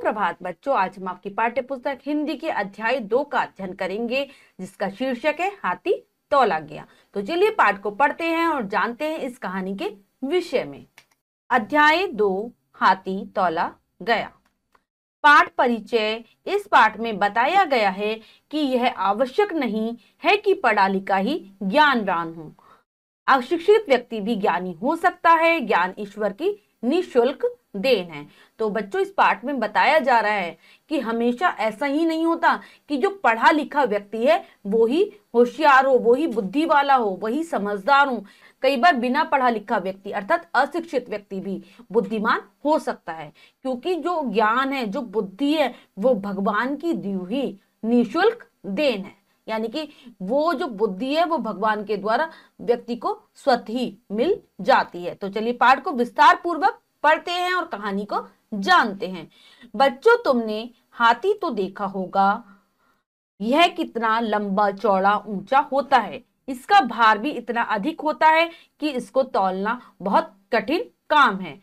सुप्रभात बच्चों आज हम आपकी पाठ्य पुस्तक हिंदी के अध्याय दो का अध्ययन करेंगे जिसका शीर्षक है हाथी तोला गया तो चलिए पाठ को पढ़ते हैं और जानते हैं इस कहानी के विषय में अध्याय दो हाथी तोला गया पाठ परिचय इस पाठ में बताया गया है कि यह आवश्यक नहीं है कि पढ़ा लिखा ही ज्ञानवान हो अशिक्षित व्यक्ति भी ज्ञानी हो सकता है ज्ञान ईश्वर की निशुल्क देन है तो बच्चों इस पाठ में बताया जा रहा है कि हमेशा ऐसा ही नहीं होता कि जो पढ़ा लिखा व्यक्ति है वो ही होशियार हो वो ही बुद्धि वाला हो वही समझदार हो कई बार बिना पढ़ा लिखा व्यक्ति अर्थात अशिक्षित व्यक्ति भी बुद्धिमान हो सकता है क्योंकि जो ज्ञान है जो बुद्धि है वो भगवान की दी हुई निःशुल्क देन है यानी कि वो जो बुद्धि है वो भगवान के द्वारा व्यक्ति को स्वत ही मिल जाती है तो चलिए पाठ को विस्तार पूर्वक पढ़ते हैं और कहानी को जानते हैं बच्चों तुमने हाथी तो देखा होगा यह कितना लंबा चौड़ा ऊंचा होता है इसका भार भी इतना अधिक होता है कि इसको तौलना बहुत कठिन काम है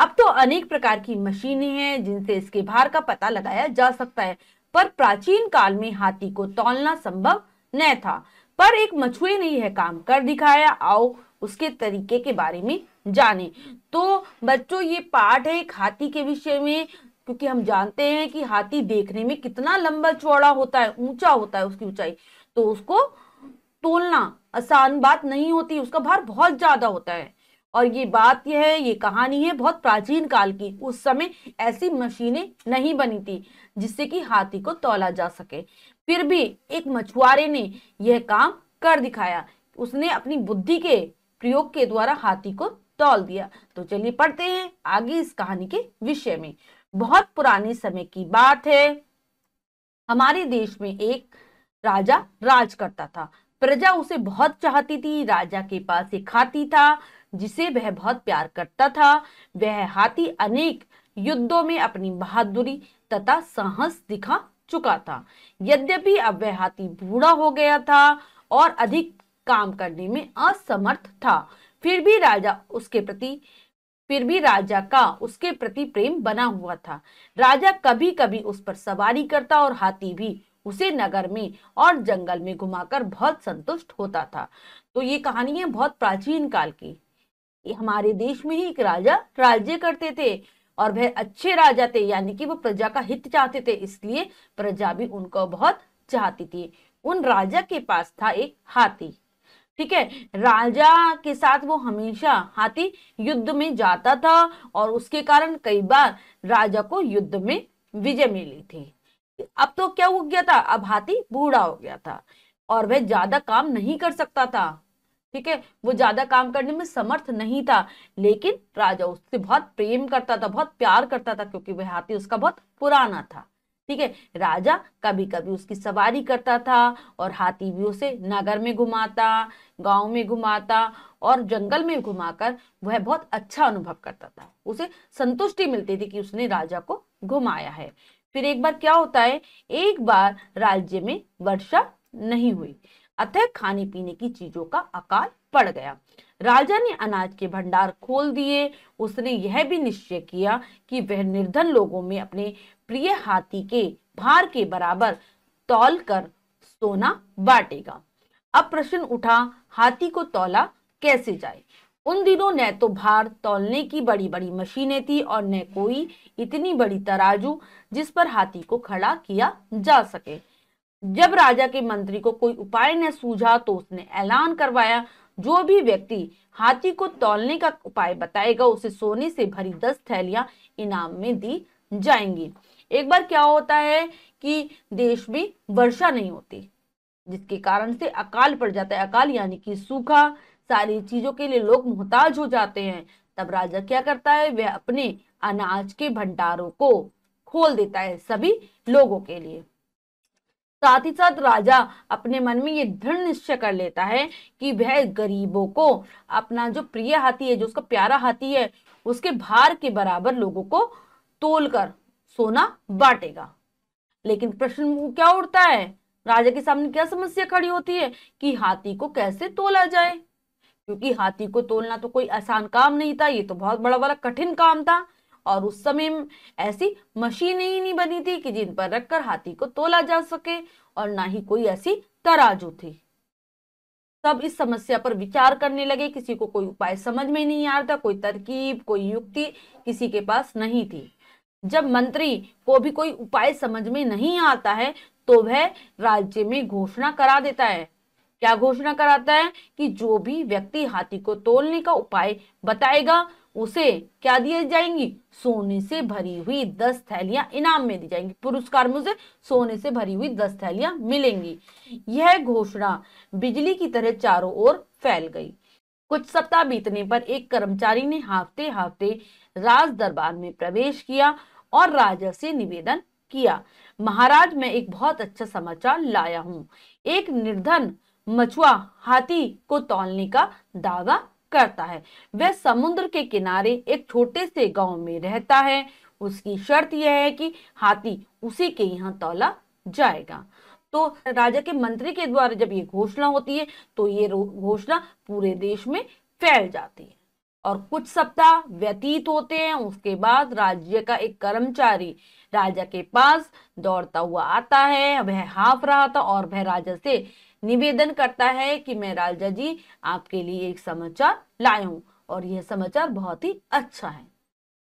अब तो अनेक प्रकार की मशीनें हैं जिनसे इसके भार का पता लगाया जा सकता है पर प्राचीन काल में हाथी को तौलना संभव नहीं था पर एक मछुए ने यह काम कर दिखाया आओ उसके तरीके के बारे में जाने तो बच्चों ये पाठ है एक हाथी के विषय में क्योंकि हम जानते हैं कि हाथी देखने में कितना लंबा चौड़ा होता है ऊंचा होता है उसकी ऊंचाई तो उसको तोलना आसान बात नहीं होती उसका भार बहुत ज्यादा होता है और ये बात यह है ये कहानी है बहुत प्राचीन काल की उस समय ऐसी मशीनें नहीं बनी थी जिससे कि हाथी को तोला जा सके फिर भी एक मछुआरे ने यह काम कर दिखाया उसने अपनी बुद्धि के प्रयोग के द्वारा हाथी को तोल दिया तो चलिए पढ़ते हैं आगे इस कहानी के विषय में बहुत पुराने समय की बात है हमारे देश में एक राजा राज करता था प्रजा उसे बहुत चाहती थी राजा के पास एक हाथी था जिसे वह बहुत प्यार करता था वह हाथी अनेक युद्धों में अपनी बहादुरी तथा साहस दिखा चुका था यद्यपि अब वह हाथी बूढ़ा हो गया था और अधिक काम करने में असमर्थ था फिर भी राजा उसके प्रति फिर भी राजा का उसके प्रति प्रेम बना हुआ था राजा कभी कभी उस पर सवारी करता और हाथी भी उसे नगर में और जंगल में घुमाकर बहुत संतुष्ट होता था तो ये कहानी है बहुत प्राचीन काल की हमारे देश में ही एक राजा राज्य करते थे और वह अच्छे राजा थे यानी कि वो प्रजा का हित चाहते थे इसलिए प्रजा भी उनको बहुत चाहती थी उन राजा के पास था एक हाथी ठीक है राजा के साथ वो हमेशा हाथी युद्ध में जाता था और उसके कारण कई बार राजा को युद्ध में विजय मिली थी अब तो क्या हो गया था अब हाथी बूढ़ा हो गया था और वह ज्यादा काम नहीं कर सकता था ठीक है वो ज्यादा काम करने में समर्थ नहीं था लेकिन राजा उससे बहुत प्रेम करता था बहुत प्यार करता था क्योंकि वह हाथी उसका बहुत पुराना था ठीक है राजा कभी कभी उसकी सवारी करता था और हाथी भी उसे नगर में घुमाता गांव में घुमाता और जंगल में घुमाकर वह बहुत अच्छा अनुभव करता था उसे संतुष्टि मिलती थी कि उसने राजा को घुमाया है फिर एक बार क्या होता है एक बार राज्य में वर्षा नहीं हुई अतः खाने पीने की चीजों का अकाल पड़ गया राजा ने अनाज के भंडार खोल दिए उसने यह भी निश्चय किया कि वह निर्धन लोगों में अपने प्रिय हाथी के भार के बराबर तौल कर सोना बांटेगा अब प्रश्न उठा हाथी को तौला कैसे जाए उन दिनों न तो भार तौलने की बड़ी बड़ी मशीनें थी और न कोई इतनी बड़ी तराजू जिस पर हाथी को खड़ा किया जा सके जब राजा के मंत्री को कोई उपाय न सूझा तो उसने ऐलान करवाया जो भी व्यक्ति हाथी को तौलने का उपाय बताएगा उसे सोने से भरी दस थैलियां इनाम में दी जाएंगी एक बार क्या होता है कि देश में वर्षा नहीं होती जिसके कारण से अकाल पड़ जाता है अकाल यानी कि सूखा सारी चीजों के लिए लोग मोहताज हो जाते हैं तब राजा क्या करता है वह अपने अनाज के भंडारों को खोल देता है सभी लोगों के लिए साथ ही साथ राजा अपने मन में ये दृढ़ निश्चय कर लेता है कि वह गरीबों को अपना जो प्रिय हाथी है जो उसका प्यारा हाथी है उसके भार के बराबर लोगों को तोल कर सोना बांटेगा लेकिन प्रश्न क्या उठता है राजा के सामने क्या समस्या खड़ी होती है कि हाथी को कैसे तोला जाए क्योंकि हाथी को तोलना तो कोई आसान काम नहीं था ये तो बहुत बड़ा वाला कठिन काम था और उस समय ऐसी मशीन ही नहीं बनी थी कि जिन पर रखकर हाथी को तोला जा सके और ना ही कोई ऐसी तराजू थी सब इस समस्या पर विचार करने लगे किसी को कोई उपाय समझ में नहीं आ रहा था कोई तरकीब कोई युक्ति किसी के पास नहीं थी जब मंत्री को भी कोई उपाय समझ में नहीं आता है तो वह राज्य में घोषणा करा देता है क्या घोषणा कराता है कि जो भी व्यक्ति हाथी को तोलने का उपाय बताएगा उसे क्या दिए जाएंगी सोने से भरी हुई दस थैलियां इनाम में दी जाएंगी पुरस्कार में उसे सोने से भरी हुई दस थैलियां मिलेंगी यह घोषणा बिजली की तरह चारों ओर फैल गई कुछ सप्ताह बीतने पर एक कर्मचारी ने हाफते हाफते राज दरबार में प्रवेश किया और राजा से निवेदन किया महाराज मैं एक बहुत अच्छा समाचार लाया हूँ एक निर्धन मछुआ हाथी को तौलने का दावा करता है वह समुद्र के किनारे एक छोटे से गांव में रहता है उसकी शर्त यह है कि हाथी उसी के यहाँ तौला जाएगा तो राजा के मंत्री के द्वारा जब ये घोषणा होती है तो ये घोषणा पूरे देश में फैल जाती है और कुछ सप्ताह व्यतीत होते हैं उसके बाद राज्य का एक कर्मचारी राजा के पास दौड़ता हुआ आता है वह हाफ रहा था और वह राजा से निवेदन करता है कि मैं राजा जी आपके लिए एक समाचार लाया हूं और यह समाचार बहुत ही अच्छा है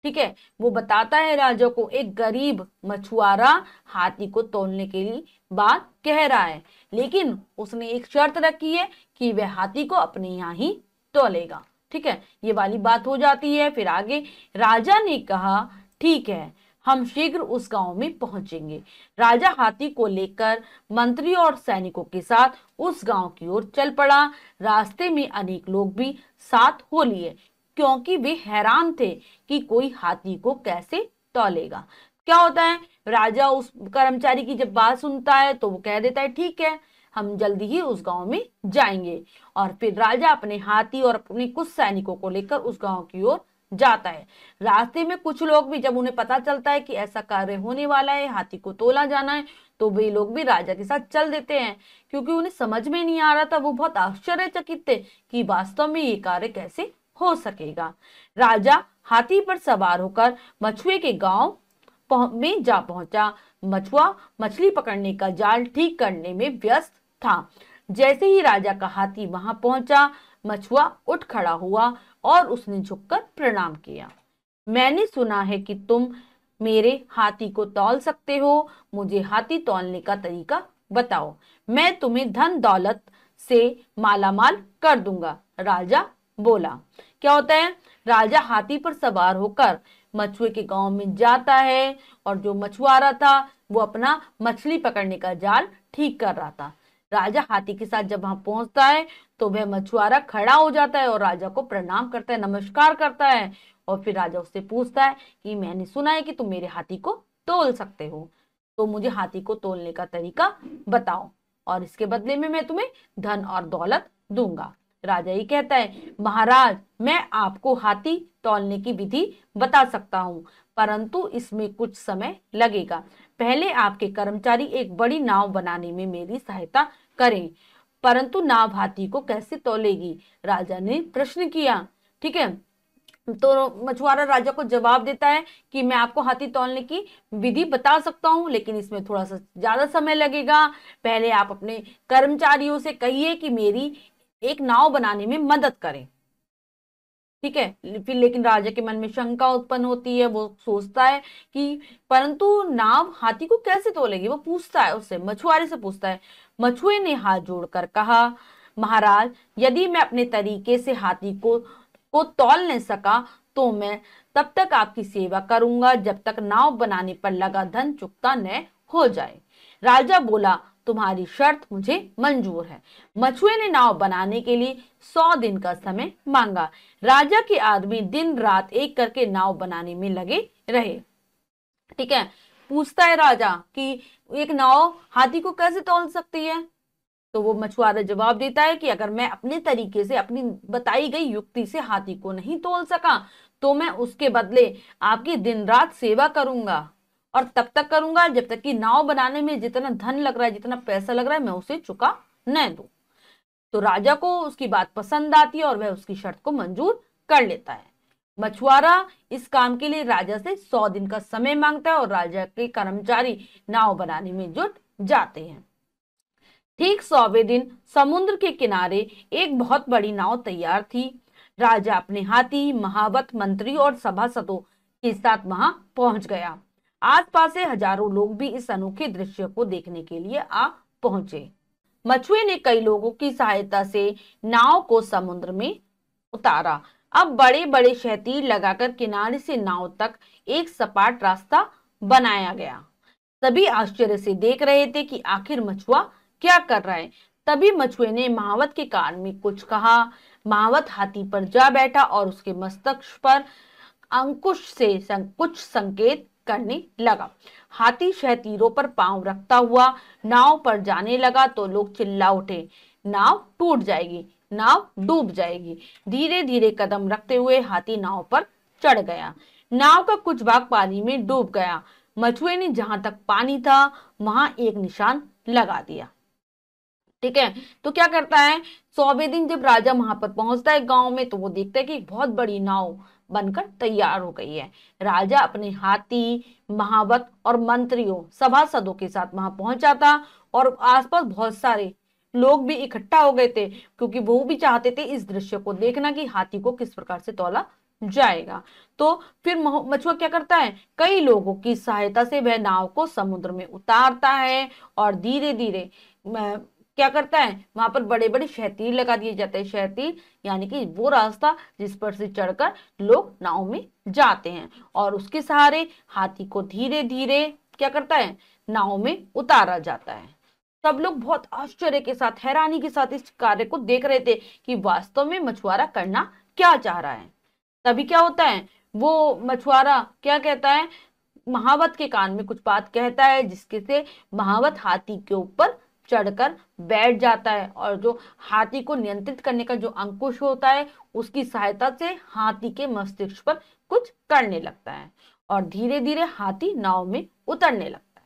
ठीक है वो बताता है राजा को एक गरीब मछुआरा हाथी को तोड़ने के लिए बात कह रहा है लेकिन उसने एक शर्त रखी है कि वह हाथी को अपने यहाँ ही तोलेगा ठीक है ये वाली बात हो जाती है फिर आगे राजा ने कहा ठीक है हम शीघ्र उस गांव में पहुंचेंगे राजा हाथी को लेकर मंत्री और सैनिकों के साथ उस गांव की ओर चल पड़ा रास्ते में अनेक लोग भी साथ हो लिए क्योंकि वे हैरान थे कि कोई हाथी को कैसे तोलेगा क्या होता है राजा उस कर्मचारी की जब बात सुनता है तो वो कह देता है ठीक है हम जल्दी ही उस गांव में जाएंगे और फिर राजा अपने हाथी और अपने कुछ सैनिकों को लेकर उस गांव की ओर जाता है रास्ते में कुछ लोग भी जब उन्हें पता चलता है कि ऐसा कार्य होने वाला है हाथी को तोला जाना है तो वे लोग भी राजा के साथ चल देते हैं क्योंकि उन्हें समझ में नहीं आ रहा था वो बहुत आश्चर्यचकित थे कि वास्तव में ये कार्य कैसे हो सकेगा राजा हाथी पर सवार होकर मछुए के गांव में जा पहुंचा मछुआ मछली पकड़ने का जाल ठीक करने में व्यस्त था जैसे ही राजा का हाथी वहां पहुंचा मछुआ उठ खड़ा हुआ और उसने झुककर प्रणाम किया मैंने सुना है कि तुम मेरे हाथी को तौल सकते हो मुझे हाथी तौलने का तरीका बताओ मैं तुम्हें धन दौलत से मालामाल कर दूंगा राजा बोला क्या होता है राजा हाथी पर सवार होकर मछुए के गांव में जाता है और जो मछुआरा था वो अपना मछली पकड़ने का जाल ठीक कर रहा था राजा हाथी के साथ जब वहां पहुंचता है तो वह मछुआरा खड़ा हो जाता है और राजा को प्रणाम करता है नमस्कार करता है और फिर राजा उससे पूछता है कि मैंने सुना है कि तुम मेरे हाथी को तोल सकते हो तो मुझे हाथी को तोलने का तरीका बताओ और इसके बदले में मैं तुम्हें धन और दौलत दूंगा राजा ये कहता है महाराज मैं आपको हाथी तोलने की विधि बता सकता हूँ परंतु इसमें कुछ समय लगेगा पहले आपके कर्मचारी एक बड़ी नाव बनाने में मेरी सहायता करें परंतु नाव हाथी को कैसे तोलेगी राजा ने प्रश्न किया ठीक है तो मछुआरा राजा को जवाब देता है कि मैं आपको हाथी तोलने की विधि बता सकता हूं लेकिन इसमें थोड़ा सा ज्यादा समय लगेगा पहले आप अपने कर्मचारियों से कहिए कि मेरी एक नाव बनाने में मदद करें ठीक है फिर लेकिन राजा के मन में शंका उत्पन्न होती है वो सोचता है कि परंतु नाव हाथी को कैसे तोलेगी वो पूछता है उससे मछुआरे से पूछता है मछुए ने हाथ जोड़कर कहा महाराज यदि मैं अपने तरीके से हाथी को को तोल नहीं सका तो मैं तब तक आपकी सेवा करूंगा जब तक नाव बनाने पर लगा धन चुकता न हो जाए राजा बोला तुम्हारी शर्त मुझे मंजूर है मछुए ने नाव बनाने के लिए सौ दिन का समय मांगा राजा के आदमी दिन रात एक करके नाव बनाने में लगे रहे ठीक है पूछता है राजा कि एक नाव हाथी को कैसे तोल सकती है तो वो मछुआरा जवाब देता है कि अगर मैं अपने तरीके से अपनी बताई गई युक्ति से हाथी को नहीं तोल सका तो मैं उसके बदले आपकी दिन रात सेवा करूंगा और तब तक करूंगा जब तक कि नाव बनाने में जितना धन लग रहा है जितना पैसा लग रहा है मैं उसे चुका न दू तो राजा को उसकी बात पसंद आती है और वह उसकी शर्त को मंजूर कर लेता है मछुआरा इस काम के लिए राजा से सौ दिन का समय मांगता है और राजा के कर्मचारी नाव बनाने में जुट जाते हैं ठीक सौवे दिन समुद्र के किनारे एक बहुत बड़ी नाव तैयार थी राजा अपने हाथी महावत मंत्री और सभासदों के साथ वहां पहुंच गया आसपास से हजारों लोग भी इस अनोखे दृश्य को देखने के लिए आ पहुंचे मछुए ने कई लोगों की सहायता से नाव को समुद्र में उतारा अब बड़े बड़े शहतीर लगाकर किनारे से नाव तक एक सपाट रास्ता बनाया गया सभी आश्चर्य से देख रहे थे कि आखिर मछुआ क्या कर रहा है तभी मछुए ने महावत के कान में कुछ कहा महावत हाथी पर जा बैठा और उसके मस्तक पर अंकुश से कुछ संकेत करने लगा हाथी शह तीरों पर पांव रखता हुआ नाव पर जाने लगा तो लोग चिल्ला उठे नाव टूट जाएगी नाव डूब जाएगी धीरे धीरे कदम रखते हुए हाथी नाव पर चढ़ गया नाव का कुछ भाग पानी में डूब गया मछुए ने जहां तक पानी था वहां एक निशान लगा दिया ठीक है तो क्या करता है सौवे दिन जब राजा वहां पर पहुंचता है गांव में तो वो देखता है कि बहुत बड़ी नाव बनकर तैयार हो गई है राजा अपने हाथी महावत और मंत्रियों सभासदों के साथ वहां पहुंचा था और आसपास बहुत सारे लोग भी इकट्ठा हो गए थे क्योंकि वो भी चाहते थे इस दृश्य को देखना कि हाथी को किस प्रकार से तोला जाएगा तो फिर मछुआ क्या करता है कई लोगों की सहायता से वह नाव को समुद्र में उतारता है और धीरे धीरे क्या करता है वहां पर बड़े बड़े शहतीर लगा दिए जाते हैं शहतीर यानी कि वो रास्ता जिस पर से चढ़कर लोग नाव में जाते हैं और उसके सहारे हाथी को धीरे धीरे क्या करता है नाव में उतारा जाता है सब लोग बहुत आश्चर्य के साथ हैरानी के साथ इस कार्य को देख रहे थे कि वास्तव में मछुआरा करना क्या चाह रहा है तभी क्या होता है वो मछुआरा क्या कहता है महावत के कान में कुछ बात कहता है जिसके से महावत हाथी के ऊपर चढ़कर बैठ जाता है और जो हाथी को नियंत्रित करने का जो अंकुश होता है उसकी सहायता से हाथी के मस्तिष्क पर कुछ करने लगता है और धीरे धीरे हाथी नाव में उतरने लगता है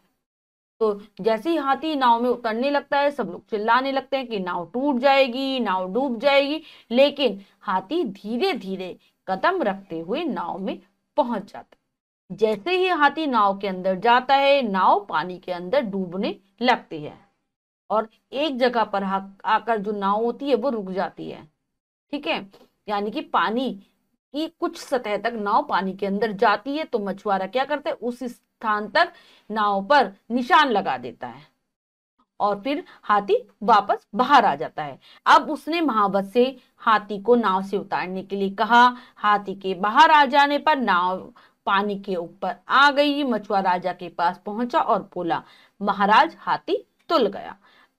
तो जैसे ही हाथी नाव में उतरने लगता है सब लोग चिल्लाने लगते हैं कि नाव टूट जाएगी नाव डूब जाएगी लेकिन हाथी धीरे धीरे कदम रखते हुए नाव में पहुंच जाता है जैसे ही हाथी नाव के अंदर जाता है नाव पानी के अंदर डूबने लगती है और एक जगह पर आकर जो नाव होती है वो रुक जाती है ठीक है यानी कि पानी की कुछ सतह तक नाव पानी के अंदर जाती है तो मछुआरा क्या करता है उस स्थान तक नाव पर निशान लगा देता है और फिर हाथी वापस बाहर आ जाता है अब उसने महावत से हाथी को नाव से उतारने के लिए कहा हाथी के बाहर आ जाने पर नाव पानी के ऊपर आ गई मछुआ राजा के पास पहुंचा और बोला महाराज हाथी तुल गया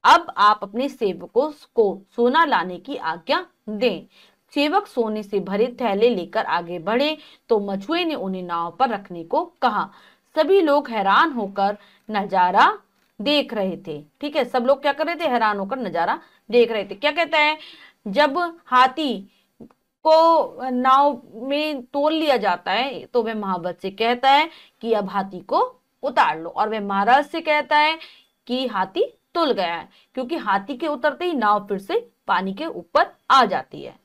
अब आप अपने सेवकों को सोना लाने की आज्ञा दें सेवक सोने से भरे थैले लेकर आगे बढ़े तो मछुए ने उन्हें नाव पर रखने को कहा सभी लोग हैरान होकर नजारा देख रहे थे ठीक है सब लोग क्या कर रहे थे हैरान होकर नजारा देख रहे थे क्या कहता है जब हाथी को नाव में तोल लिया जाता है तो वह महावत से कहता है कि अब हाथी को उतार लो और वह महाराज से कहता है कि हाथी तुल गया है क्योंकि हाथी के उतरते ही नाव फिर से पानी के ऊपर आ जाती है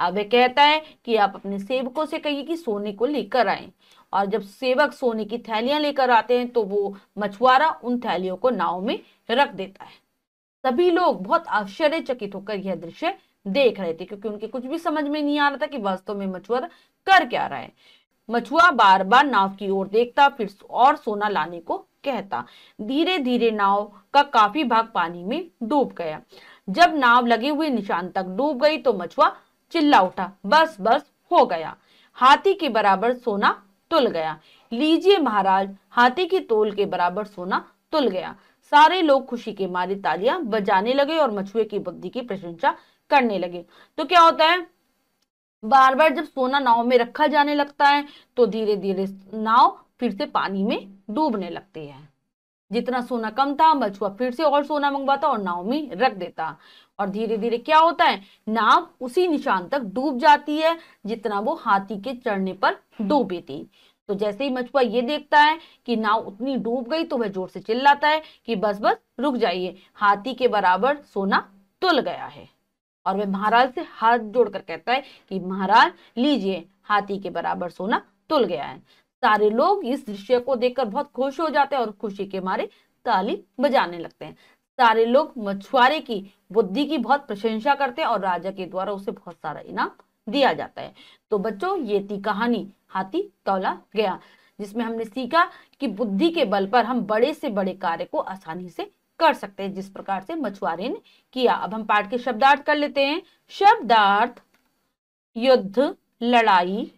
अब वे कहता है कि आप अपने सेवकों से कहिए कि सोने को लेकर आए और जब सेवक सोने की थैलियां लेकर आते हैं तो वो मछुआरा उन थैलियों को नाव में रख देता है सभी लोग बहुत आश्चर्यचकित होकर यह दृश्य देख रहे थे क्योंकि उनके कुछ भी समझ में नहीं आ रहा था कि वास्तव में मछुआरा कर क्या रहा है मछुआ बार बार नाव की ओर देखता फिर और सोना लाने को कहता धीरे धीरे नाव का काफी भाग पानी में डूब गया जब नाव लगे हुए निशान तक डूब गई तो मछुआ चिल्ला उठा बस बस हो गया हाथी के बराबर सोना तुल गया लीजिए महाराज हाथी की तोल के बराबर सोना तुल गया सारे लोग खुशी के मारे तालियां बजाने लगे और मछुए की बुद्धि की प्रशंसा करने लगे तो क्या होता है बार बार जब सोना नाव में रखा जाने लगता है तो धीरे धीरे नाव फिर से पानी में डूबने लगती है जितना सोना कम था मछुआ फिर से और सोना मंगवाता और नाव में रख देता और धीरे धीरे क्या होता है नाव उसी निशान तक डूब जाती है जितना वो हाथी के चढ़ने पर डूबी थी तो जैसे ही मछुआ ये देखता है कि नाव उतनी डूब गई तो वह जोर से चिल्लाता है कि बस बस रुक जाइए हाथी के बराबर सोना तुल गया है और वह महाराज से हाथ जोड़कर कहता है कि महाराज लीजिए हाथी के बराबर सोना तुल गया है सारे लोग इस दृश्य को देखकर बहुत खुश हो जाते हैं और खुशी के मारे ताली बजाने लगते हैं सारे लोग मछुआरे की बुद्धि की बहुत प्रशंसा करते हैं और राजा के द्वारा उसे बहुत सारा इनाम दिया जाता है तो बच्चों ये थी कहानी हाथी तोला गया जिसमें हमने सीखा कि बुद्धि के बल पर हम बड़े से बड़े कार्य को आसानी से कर सकते हैं जिस प्रकार से मछुआरे ने किया अब हम पाठ के शब्दार्थ कर लेते हैं शब्दार्थ युद्ध लड़ाई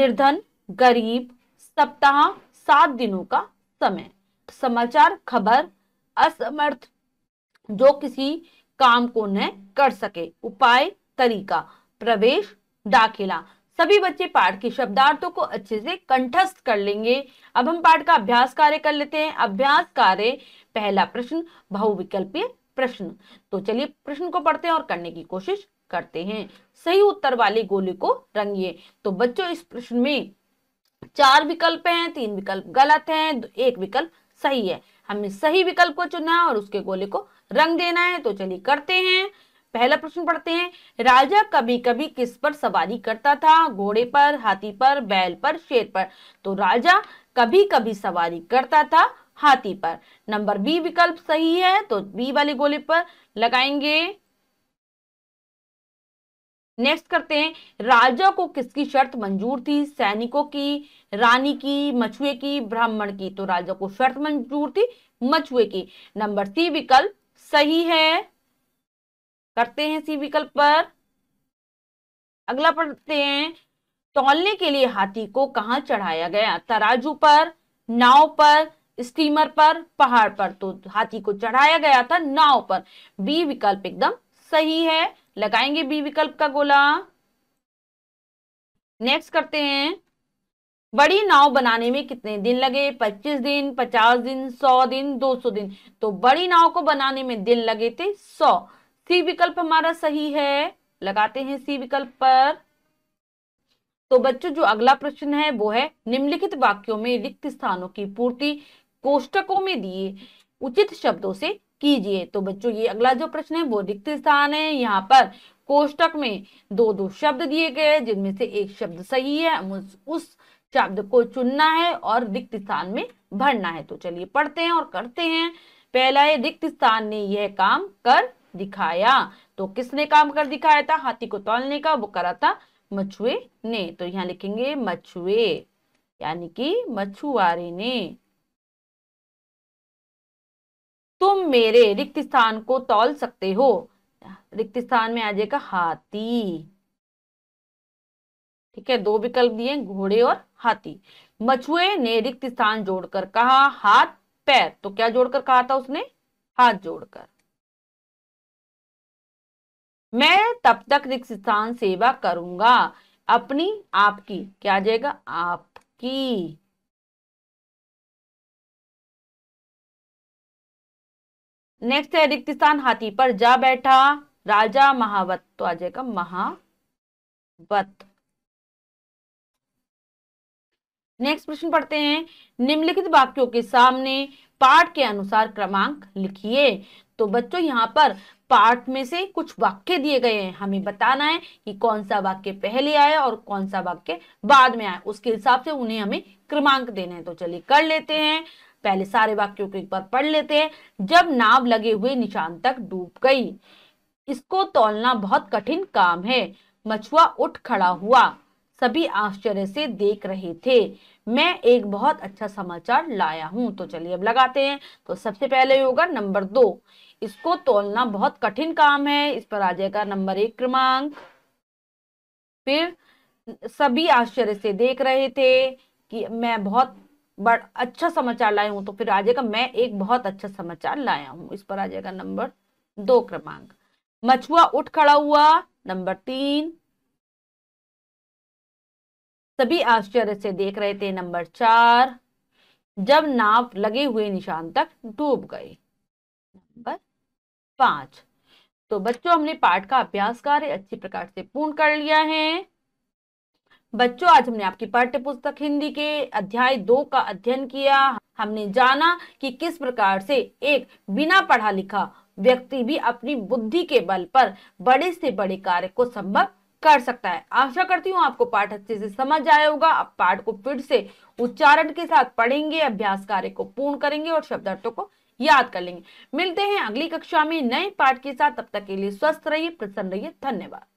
निर्धन गरीब सप्ताह सात दिनों का समय समाचार खबर असमर्थ जो किसी काम को न कर सके उपाय तरीका प्रवेश दाखिला सभी बच्चे पाठ के शब्दार्थों को अच्छे से कंठस्थ कर लेंगे अब हम पाठ का अभ्यास कार्य कर लेते हैं अभ्यास कार्य पहला प्रश्न बहुविकल्पीय प्रश्न तो चलिए प्रश्न को पढ़ते हैं और करने की कोशिश करते हैं सही उत्तर वाले गोले को रंगिए तो बच्चों इस प्रश्न में चार विकल्प हैं तीन विकल्प गलत हैं एक विकल्प सही है हमें सही विकल्प को चुनना और उसके गोले को रंग देना है तो चलिए करते हैं पहला प्रश्न पढ़ते हैं राजा कभी कभी किस पर सवारी करता था घोड़े पर हाथी पर बैल पर शेर पर तो राजा कभी कभी सवारी करता था हाथी पर नंबर बी विकल्प सही है तो बी वाले गोले पर लगाएंगे नेक्स्ट करते हैं राजा को किसकी शर्त मंजूर थी सैनिकों की रानी की मछुए की ब्राह्मण की तो राजा को शर्त मंजूर थी मछुए की नंबर सी विकल्प सही है करते हैं सी विकल्प पर अगला पढ़ते हैं तौलने के लिए हाथी को कहा चढ़ाया गया तराजू पर नाव पर स्टीमर पर पहाड़ पर तो हाथी को चढ़ाया गया था नाव पर बी विकल्प एकदम सही है लगाएंगे बी विकल्प का गोला नेक्स्ट करते हैं बड़ी नाव बनाने में कितने दिन लगे 25 दिन 50 दिन 100 दिन 200 दिन तो बड़ी नाव को बनाने में दिन लगे थे 100 सी विकल्प हमारा सही है लगाते हैं सी विकल्प पर तो बच्चों जो अगला प्रश्न है वो है निम्नलिखित वाक्यों में रिक्त स्थानों की पूर्ति कोष्टकों में दिए उचित शब्दों से कीजिए तो बच्चों ये अगला जो प्रश्न है वो रिक्त स्थान है यहाँ पर कोष्टक में दो दो शब्द दिए गए जिनमें से एक शब्द सही है उस शब्द को चुनना है और रिक्त स्थान में भरना है तो चलिए पढ़ते हैं और करते हैं पहला है रिक्त स्थान ने यह काम कर दिखाया तो किसने काम कर दिखाया था हाथी को तोलने का वो करा था मछुए ने तो यहाँ लिखेंगे मछुए यानी कि मछुआरे ने तुम मेरे रिक्त स्थान को तौल सकते हो रिक्त स्थान में आ जाएगा हाथी ठीक है दो विकल्प दिए घोड़े और हाथी मछुए ने रिक्त स्थान जोड़कर कहा हाथ पैर तो क्या जोड़कर कहा था उसने हाथ जोड़कर मैं तब तक रिक्त स्थान सेवा करूंगा अपनी आपकी क्या आ जाएगा आपकी नेक्स्ट है रिक्त स्थान हाथी पर जा बैठा राजा महावत तो आ जाएगा महावत नेक्स्ट प्रश्न पढ़ते हैं निम्नलिखित वाक्यों के सामने पाठ के अनुसार क्रमांक लिखिए तो बच्चों यहाँ पर पाठ में से कुछ वाक्य दिए गए हैं हमें बताना है कि कौन सा वाक्य पहले आया और कौन सा वाक्य बाद में आया उसके हिसाब से उन्हें हमें क्रमांक देना है तो चलिए कर लेते हैं पहले सारे वाक्यों को एक बार पढ़ लेते हैं जब नाव लगे हुए निशान तक डूब गई इसको तोलना बहुत कठिन काम है मछुआ उठ खड़ा हुआ सभी आश्चर्य से देख रहे थे मैं एक बहुत अच्छा समाचार लाया हूँ तो चलिए अब लगाते हैं तो सबसे पहले होगा नंबर दो इसको तोलना बहुत कठिन काम है इस पर आ जाएगा नंबर एक क्रमांक फिर सभी आश्चर्य से देख रहे थे कि मैं बहुत बट अच्छा समाचार लाए हूँ तो फिर आ जाएगा मैं एक बहुत अच्छा समाचार लाया हूँ इस पर आ जाएगा नंबर दो क्रमांक मछुआ उठ खड़ा हुआ नंबर तीन सभी आश्चर्य से देख रहे थे नंबर चार जब नाव लगे हुए निशान तक डूब गए नंबर पांच तो बच्चों हमने पाठ का अभ्यास कार्य अच्छी प्रकार से पूर्ण कर लिया है बच्चों आज हमने आपकी पाठ्य पुस्तक हिंदी के अध्याय दो का अध्ययन किया हमने जाना कि किस प्रकार से एक बिना पढ़ा लिखा व्यक्ति भी अपनी बुद्धि के बल पर बड़े से बड़े कार्य को संभव कर सकता है आशा करती हूँ आपको पाठ अच्छे से समझ आया होगा आप पाठ को फिर से उच्चारण के साथ पढ़ेंगे अभ्यास कार्य को पूर्ण करेंगे और शब्दार्थों को याद कर लेंगे मिलते हैं अगली कक्षा में नए पाठ के साथ तब तक के लिए स्वस्थ रहिए प्रसन्न रहिए धन्यवाद